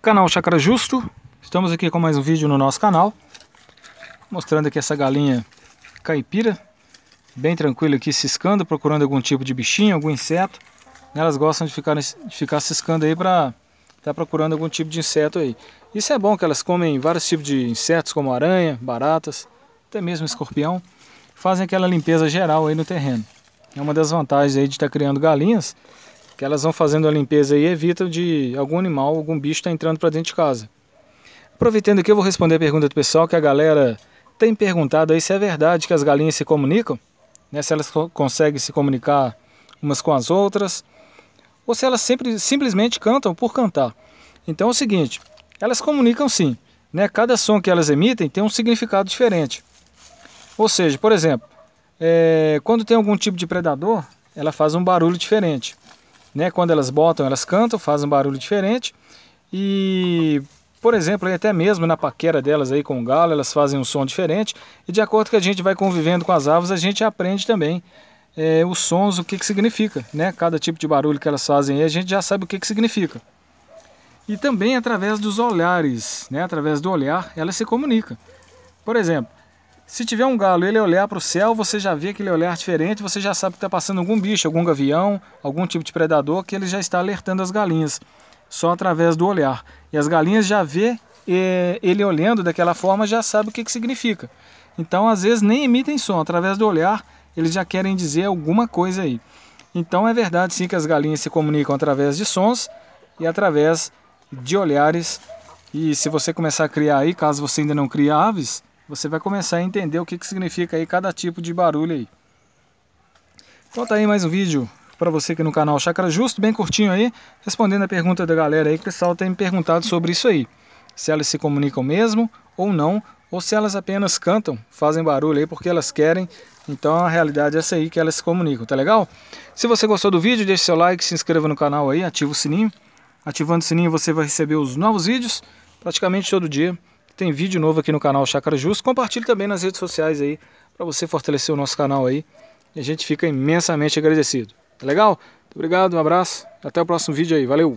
Canal Chácara Justo, estamos aqui com mais um vídeo no nosso canal Mostrando aqui essa galinha caipira Bem tranquila aqui, ciscando, procurando algum tipo de bichinho, algum inseto Elas gostam de ficar, de ficar ciscando aí para estar tá procurando algum tipo de inseto aí Isso é bom que elas comem vários tipos de insetos como aranha, baratas, até mesmo escorpião Fazem aquela limpeza geral aí no terreno É uma das vantagens aí de estar tá criando galinhas que elas vão fazendo a limpeza e evitam de algum animal, algum bicho estar tá entrando para dentro de casa. Aproveitando aqui, eu vou responder a pergunta do pessoal que a galera tem perguntado aí se é verdade que as galinhas se comunicam, né, se elas conseguem se comunicar umas com as outras, ou se elas sempre, simplesmente cantam por cantar. Então é o seguinte, elas comunicam sim, né, cada som que elas emitem tem um significado diferente. Ou seja, por exemplo, é, quando tem algum tipo de predador, ela faz um barulho diferente né? Quando elas botam, elas cantam, fazem um barulho diferente. E, por exemplo, até mesmo na paquera delas aí com o galo, elas fazem um som diferente. E de acordo com a gente vai convivendo com as aves, a gente aprende também é, os sons, o que, que significa, né? Cada tipo de barulho que elas fazem aí, a gente já sabe o que, que significa. E também através dos olhares, né? Através do olhar, elas se comunicam. Por exemplo, se tiver um galo ele olhar para o céu, você já vê aquele olhar diferente, você já sabe que está passando algum bicho, algum gavião, algum tipo de predador que ele já está alertando as galinhas, só através do olhar. E as galinhas já vê é, ele olhando daquela forma, já sabe o que, que significa. Então, às vezes, nem emitem som, através do olhar eles já querem dizer alguma coisa aí. Então, é verdade sim que as galinhas se comunicam através de sons e através de olhares. E se você começar a criar aí, caso você ainda não crie aves, você vai começar a entender o que, que significa aí cada tipo de barulho aí. Então tá aí mais um vídeo para você aqui no canal Chácara Justo, bem curtinho aí, respondendo a pergunta da galera aí, que o pessoal tem me perguntado sobre isso aí. Se elas se comunicam mesmo ou não, ou se elas apenas cantam, fazem barulho aí porque elas querem. Então a realidade é essa aí que elas se comunicam, tá legal? Se você gostou do vídeo, deixe seu like, se inscreva no canal aí, ativa o sininho. Ativando o sininho você vai receber os novos vídeos praticamente todo dia. Tem vídeo novo aqui no canal Chácara Justo. Compartilhe também nas redes sociais aí para você fortalecer o nosso canal aí. E a gente fica imensamente agradecido. Tá legal? Muito obrigado, um abraço. Até o próximo vídeo aí. Valeu!